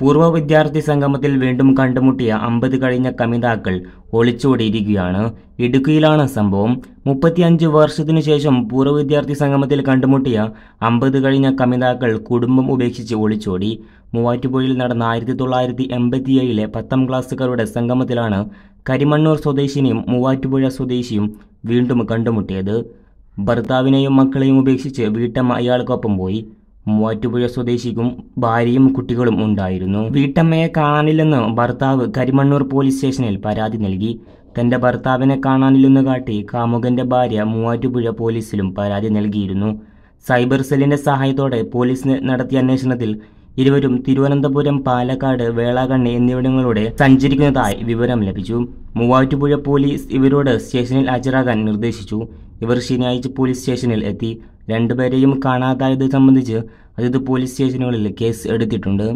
പൂർവ്വ വിദ്യാർത്ഥി സംഗമത്തിൽ വീണ്ടും കണ്ടുമുട്ടിയ അമ്പത് കഴിഞ്ഞ കമിതാക്കൾ ഒളിച്ചോടിയിരിക്കുകയാണ് ഇടുക്കിയിലാണ് സംഭവം മുപ്പത്തിയഞ്ച് വർഷത്തിനു ശേഷം പൂർവ്വ വിദ്യാർത്ഥി സംഗമത്തിൽ കണ്ടുമുട്ടിയ അമ്പത് കഴിഞ്ഞ കമിതാക്കൾ കുടുംബം ഉപേക്ഷിച്ച് ഒളിച്ചോടി മൂവാറ്റുപുഴയിൽ നടന്ന ആയിരത്തി തൊള്ളായിരത്തി എൺപത്തിയേഴിലെ പത്താം ക്ലാസ്സുകാരുടെ സംഗമത്തിലാണ് കരിമണ്ണൂർ സ്വദേശിനിയും മൂവാറ്റുപുഴ സ്വദേശിയും വീണ്ടും കണ്ടുമുട്ടിയത് ഭർത്താവിനെയും മക്കളെയും ഉപേക്ഷിച്ച് വീട്ടമ്മ അയാൾക്കൊപ്പം പോയി മൂവാറ്റുപുഴ സ്വദേശിക്കും ഭാര്യയും കുട്ടികളും ഉണ്ടായിരുന്നു വീട്ടമ്മയെ കാണാനില്ലെന്ന് ഭർത്താവ് കരിമണ്ണൂർ പോലീസ് സ്റ്റേഷനിൽ പരാതി നൽകി തന്റെ ഭർത്താവിനെ കാണാനില്ലെന്ന് കാട്ടി കാമുകന്റെ ഭാര്യ മൂവാറ്റുപുഴ പോലീസിലും പരാതി നൽകിയിരുന്നു സൈബർ സെല്ലിന്റെ സഹായത്തോടെ പോലീസ് നടത്തിയ അന്വേഷണത്തിൽ ഇരുവരും തിരുവനന്തപുരം പാലക്കാട് വേളാകണ്ണി എന്നിവിടങ്ങളിലൂടെ സഞ്ചരിക്കുന്നതായി വിവരം ലഭിച്ചു മൂവാറ്റുപുഴ പോലീസ് ഇവരോട് സ്റ്റേഷനിൽ ഹാജരാകാൻ നിർദ്ദേശിച്ചു ഇവർ ശനിയാഴ്ച പോലീസ് സ്റ്റേഷനിൽ എത്തി രണ്ടുപേരെയും കാണാതായത് സംബന്ധിച്ച് അതത് പോലീസ് സ്റ്റേഷനുകളിൽ കേസ് എടുത്തിട്ടുണ്ട്